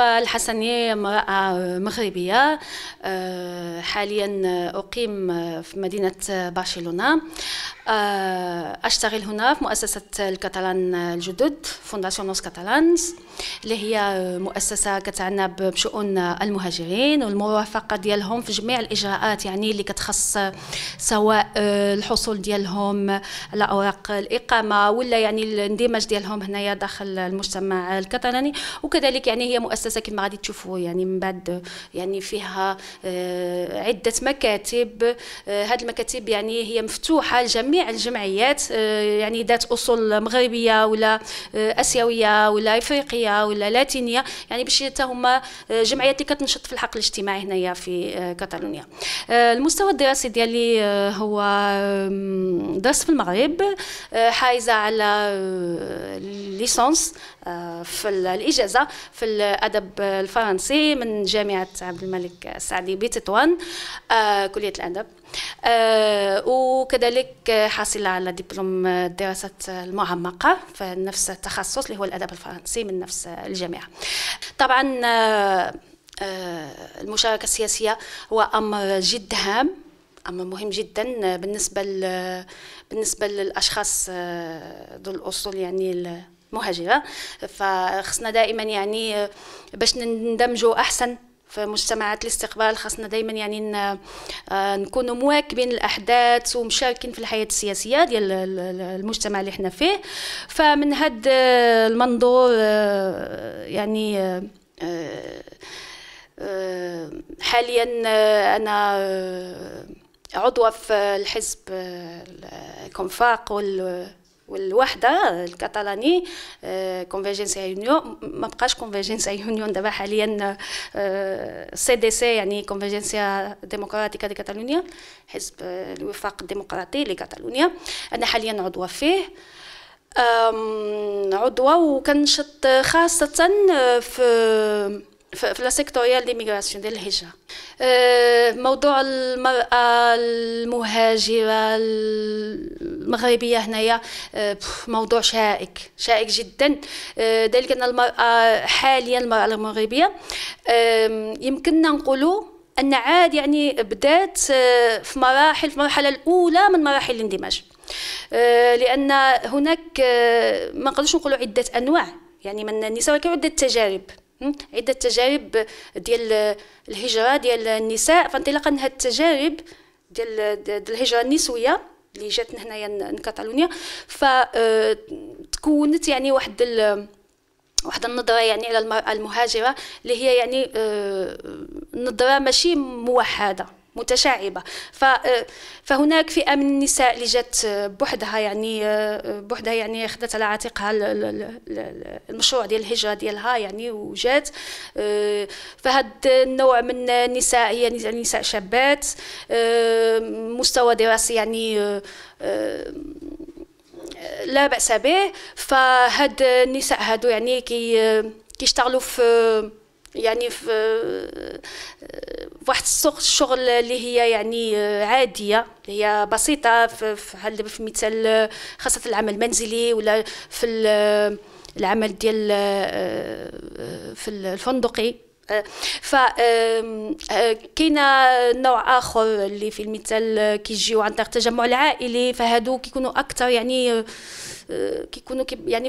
الحسنية امرأة مغربية آه، حاليا أقيم في مدينة برشلونة آه، أشتغل هنا في مؤسسة الكتالان الجدد فونداسيون نوس كاتالانز اللي هي مؤسسة كتعنى بشؤون المهاجرين والمرافقة ديالهم في جميع الإجراءات يعني اللي كتخص سواء الحصول ديالهم على أوراق الإقامة ولا يعني الاندماج ديالهم هنايا داخل المجتمع الكتالاني وكذلك يعني هي مؤسسة مؤسسه كما غادي تشوفوا يعني من بعد يعني فيها آه، عده مكاتب هذه آه، المكاتب يعني هي مفتوحه لجميع الجمعيات آه، يعني ذات اصول مغربيه ولا اسيويه ولا افريقيه ولا لاتينيه يعني باش حتى هما جمعيات اللي كتنشط في الحق الاجتماعي هنايا في كاتالونيا المستوى الدراسي ديالي هو درست في المغرب حائزه على ليسونس في الإجازة في الأدب الفرنسي من جامعة عبد الملك السعدي بتطوان آه، كلية الأدب آه، وكذلك حاصلة على دبلوم الدراسات المعمقة في نفس التخصص اللي هو الأدب الفرنسي من نفس الجامعة طبعا آه، المشاركة السياسية هو أمر جد هام امر مهم جدا بالنسبه بالنسبه للاشخاص ذو الاصول يعني مهاجره فخصنا دائما يعني باش نندمجوا احسن في مجتمعات الاستقبال خاصنا دائما يعني آه، نكونوا مواكبين الاحداث ومشاركين في الحياه السياسيه ديال المجتمع اللي احنا فيه فمن هذا آه، المنظور آه، يعني حاليا انا عضوه في الحزب كونفاق والوحده الكاتالاني كونفيرجنس آه، يونيون ما بقاش كونفيرجنس يونيون دابا حاليا سي دي سي يعني كونفيرجنس ديمقراطيكا دي كاتالونيا حزب آه، الوفاق الديمقراطي لكاتالونيا انا حاليا عضوه فيه عضوه وكنشط خاصه آه، في في لا سيكتوريال ديميغراسيون ديال الهجره أه، موضوع المراه المهاجره المغربيه هنايا أه، موضوع شائك شائك جدا ذلك أه، ان المراه حاليا المراه المغربيه يمكننا نقولوا ان عاد يعني بدات في مراحل في المرحله الاولى من مراحل الاندماج لان هناك ما نقدرش نقولوا عده انواع يعني من النساء ولكن عده تجارب عده تجارب ديال الهجره ديال النساء فانطلاقا من هاد التجارب ديال, الهجره النسويه اللي جاتنا هنايا من كاتالونيا فتكونت آه، يعني واحد واحد النظره يعني على المراه المهاجره اللي هي يعني آه، نظره ماشي موحده متشعبه آه، فهناك فئه من النساء اللي جات آه، بوحدها يعني آه، بوحدها يعني خدات على عاتقها المشروع ديال الهجره ديالها يعني وجات فهاد النوع من النساء هي نساء شابات مستوى دراسي يعني لا باس به فهاد النساء هادو يعني كي كيشتغلوا في يعني في واحد السوق الشغل اللي هي يعني آه, عاديه اللي هي بسيطه في, في مثال آه, خاصه في العمل المنزلي ولا في آه, العمل ديال في الفندقي ف كاين نوع اخر اللي في المثال كيجيو عن طريق التجمع العائلي فهادو كيكونوا اكثر يعني كيكونوا يعني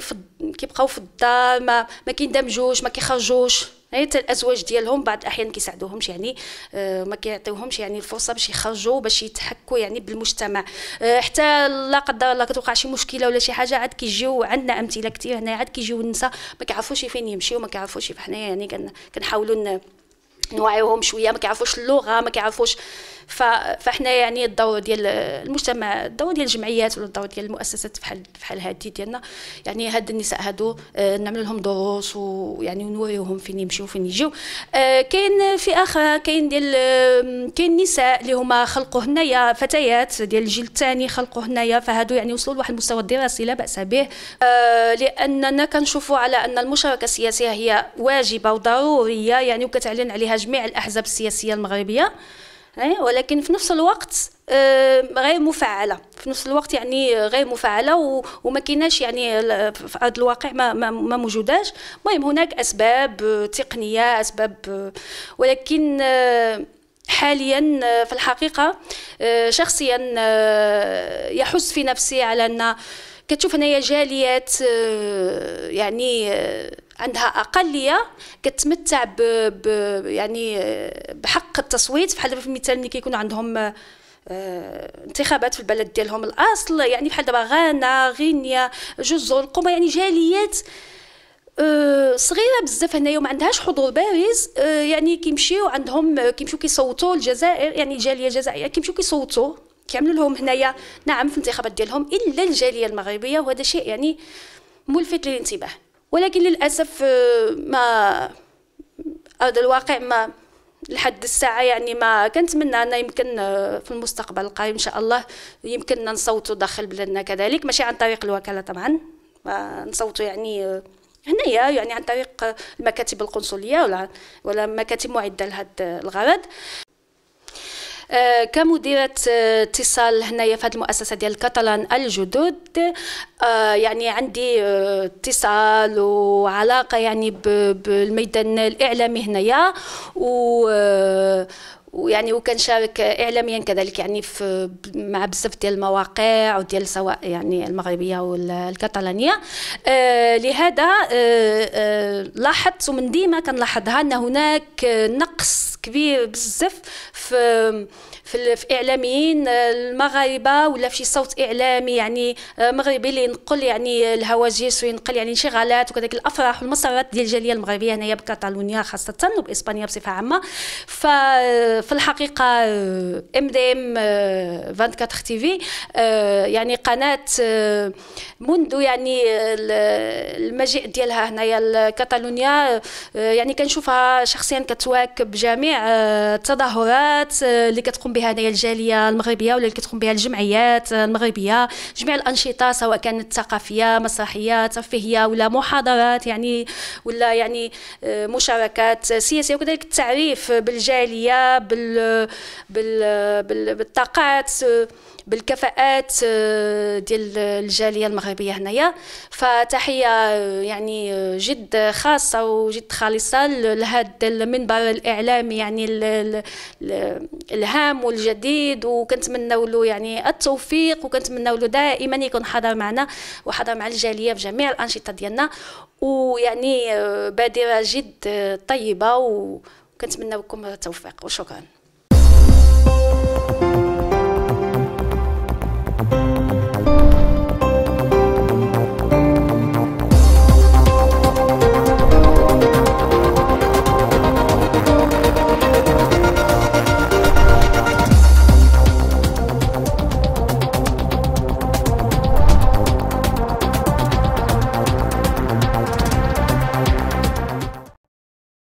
كيبقاو في الدار ما ما كيندمجوش ما كيخرجوش حتى الازواج ديالهم بعض الاحيان كيساعدوهمش يعني آه، ما كيعطيوهمش يعني الفرصه باش يخرجوا باش يتحكوا يعني بالمجتمع آه، حتى لا قدر الله كتوقع شي مشكله ولا شي حاجه عاد كيجيو عندنا امثله كثير هنا عاد كيجيو النساء ما كيعرفوش فين يمشيو ما كيعرفوش فحنا يعني كنحاولوا نوعيوهم شويه ما كيعرفوش اللغه ما كيعرفوش فاحنا يعني الدور ديال المجتمع الدور ديال الجمعيات ولا الدور ديال المؤسسات بحال بحال هذه ديالنا يعني هاد النساء هادو آه، نعمل لهم دروس ويعني نوريوهم فين يمشيو فين يجيو آه، كاين في اخر كاين ديال كاين نساء اللي هما خلقوا هنايا فتيات ديال الجيل الثاني خلقوا هنايا فهادو يعني وصلوا لواحد المستوى الدراسي لا باس به آه، لاننا كنشوفوا على ان المشاركه السياسيه هي واجبه وضروريه يعني وكتعلن عليها جميع الاحزاب السياسيه المغربيه إيه؟ ولكن في نفس الوقت آه، غير مفعله في نفس الوقت يعني غير مفعله وما كيناش يعني في هذا الواقع ما ما موجوداش المهم هناك اسباب تقنيه اسباب ولكن آه، حاليا آه، في الحقيقه شخصيا يحس في نفسي على ان كتشوف هنايا جاليات يعني عندها اقليه كتمتع ب... ب... يعني بحق التصويت بحال دابا في المثال ملي كيكون عندهم آه، انتخابات في البلد ديالهم الاصل يعني بحال دابا غانا غينيا جزر القمه يعني جاليات آه، صغيره بزاف هنايا وما عندهاش حضور بارز آه، يعني كيمشيو عندهم كيمشيو كيصوتوا الجزائر يعني الجاليه الجزائريه كيمشيو كيصوتوا كيعملوا لهم هنايا نعم في الانتخابات ديالهم الا الجاليه المغربيه وهذا شيء يعني ملفت للانتباه ولكن للاسف آه، ما هذا الواقع ما لحد الساعه يعني ما كنتمنى ان يمكن آه، في المستقبل القريب ان شاء الله يمكننا نصوتوا داخل بلادنا كذلك ماشي عن طريق الوكاله طبعا نصوتوا يعني آه، هنايا يعني عن طريق المكاتب القنصليه ولا ولا مكاتب معده لهذا الغرض آه، كمديرة آه، اتصال هنايا في هذه المؤسسة ديال الكتلان الجدد آه، يعني عندي اتصال وعلاقة يعني بالميدان الإعلامي هنايا و ويعني وكنشارك اعلاميا كذلك يعني في مع بزاف ديال المواقع وديال سواء يعني المغربيه والكتالانيه آه لهذا آه آه لاحظت ومن ديما كنلاحظها ان هناك نقص كبير بزاف في في, في اعلاميين آه، المغاربه ولا في شي صوت اعلامي يعني آه، مغربي اللي ينقل يعني الهواجس وينقل يعني انشغالات وكذلك الافراح والمسارات ديال الجاليه المغربيه هنايا بكاتالونيا خاصه وباسبانيا بصفه عامه ففي الحقيقه ام دي ام 24 تي في يعني قناه آه، منذ يعني المجيء ديالها هنايا لكاتالونيا يعني كنشوفها شخصيا كتواكب جميع آه، التظاهرات آه، اللي كتقوم بها هذه الجاليه المغربيه ولا اللي كتقوم بها الجمعيات آه، المغربيه جميع الانشطه سواء كانت ثقافيه مسرحيه ترفيهيه ولا محاضرات يعني ولا يعني مشاركات سياسيه وكذلك التعريف بالجاليه بال, بال... بالطاقات بالكفاءات آه، ديال الجاليه المغربيه هنايا فتحيه آه، يعني آه، جد خاصه وجد خالصه لهذا المنبر الاعلامي يعني الهام والجديد وكنتمنوا له يعني التوفيق وكنتمنوا له دائما يكون حاضر معنا وحاضر مع الجاليه في جميع الانشطه ديالنا ويعني بادره جد طيبه وكنتمنى لكم التوفيق وشكرا